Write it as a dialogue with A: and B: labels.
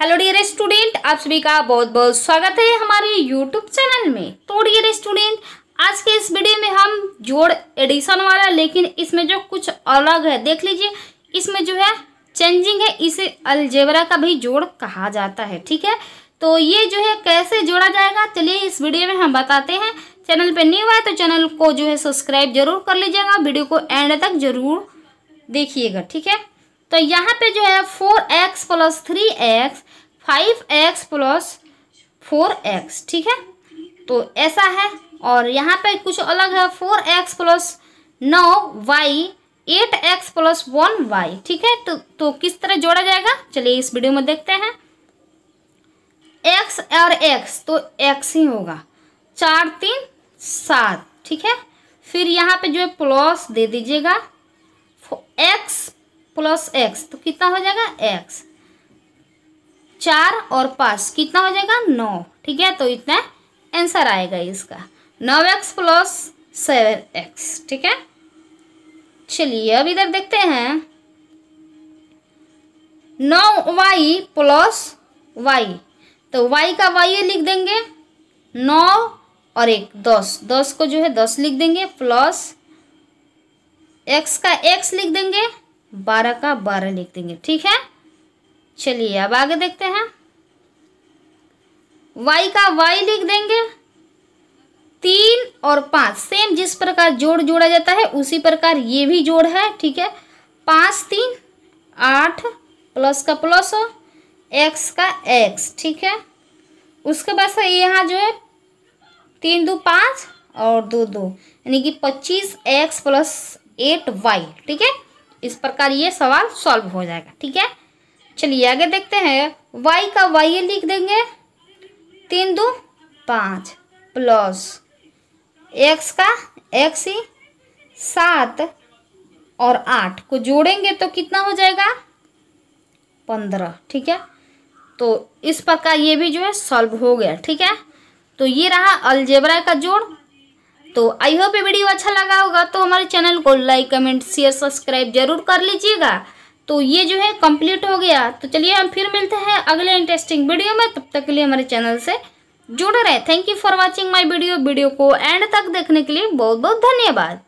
A: hello dear student आप सभी का बहुत बहुत स्वागत है हमारे यूट्यूब चैनल में तो डियर स्टूडेंट आज के इस वीडियो में हम जोड़ एडिशन वाला लेकिन इसमें जो कुछ अलग है देख लीजिए इसमें जो है चेंजिंग है इसे अलजेबरा का भी जोड़ कहा जाता है ठीक है तो ये जो है कैसे जोड़ा जाएगा चलिए इस वीडियो में हम बताते हैं चैनल पर हुआ है तो चैनल को जो है सब्सक्राइब जरूर कर लीजिएगा वीडियो को एंड तक जरूर देखिएगा ठीक है तो यहाँ पे जो है four x plus three X five X plus four X ठीक है तो ऐसा है और यहाँ पे कुछ अलग है फोर एक्स प्लस नौ y eight x plus one y ठीक है तो तो किस तरह जोड़ा जाएगा चलिए इस वीडियो में देखते हैं एक्स और एक्स तो एक्स ही होगा चार तीन सात ठीक है फिर यहाँ पे जो है प्लस दे दीजिएगा एक्स प्लस एक्स तो कितना हो जाएगा एक्स चार और पाँच कितना हो जाएगा नौ ठीक है तो इतना आंसर आएगा इसका नौ एक्स प्लस सेवन एक्स ठीक है चलिए अब इधर देखते हैं नौ वाई प्लस वाई तो वाई का वाई लिख देंगे नौ और एक दस दस को जो है दस लिख देंगे प्लस एक्स का एक्स लिख देंगे बारह का बारह लिख देंगे ठीक है चलिए अब आगे देखते हैं वाई का वाई लिख देंगे तीन और पांच सेम जिस प्रकार जोड़ जोड़ा जाता है उसी प्रकार ये भी जोड़ है ठीक है पांच तीन आठ प्लस का प्लस हो एक्स का एक्स ठीक है उसके बाद से यहाँ जो है तीन दो पाँच और दो दो यानी कि पच्चीस एक्स प्लस एट वाई ठीक है इस प्रकार ये सवाल सॉल्व हो जाएगा ठीक है चलिए आगे देखते हैं वाई का वाई लिख देंगे तीन दो पाँच प्लस एक्स का एक्स ही सात और आठ को जोड़ेंगे तो कितना हो जाएगा पंद्रह ठीक है तो इस प्रकार ये भी जो है सॉल्व हो गया ठीक है तो ये रहा अलजेबरा का जोड़ तो आई होप ये वीडियो अच्छा लगा होगा तो हमारे चैनल को लाइक कमेंट शेयर सब्सक्राइब जरूर कर लीजिएगा तो ये जो है कंप्लीट हो गया तो चलिए हम फिर मिलते हैं अगले इंटरेस्टिंग वीडियो में तब तक के लिए हमारे चैनल से जुड़े रहे thank you for watching my video video को एंड तक देखने के लिए बहुत बहुत धन्यवाद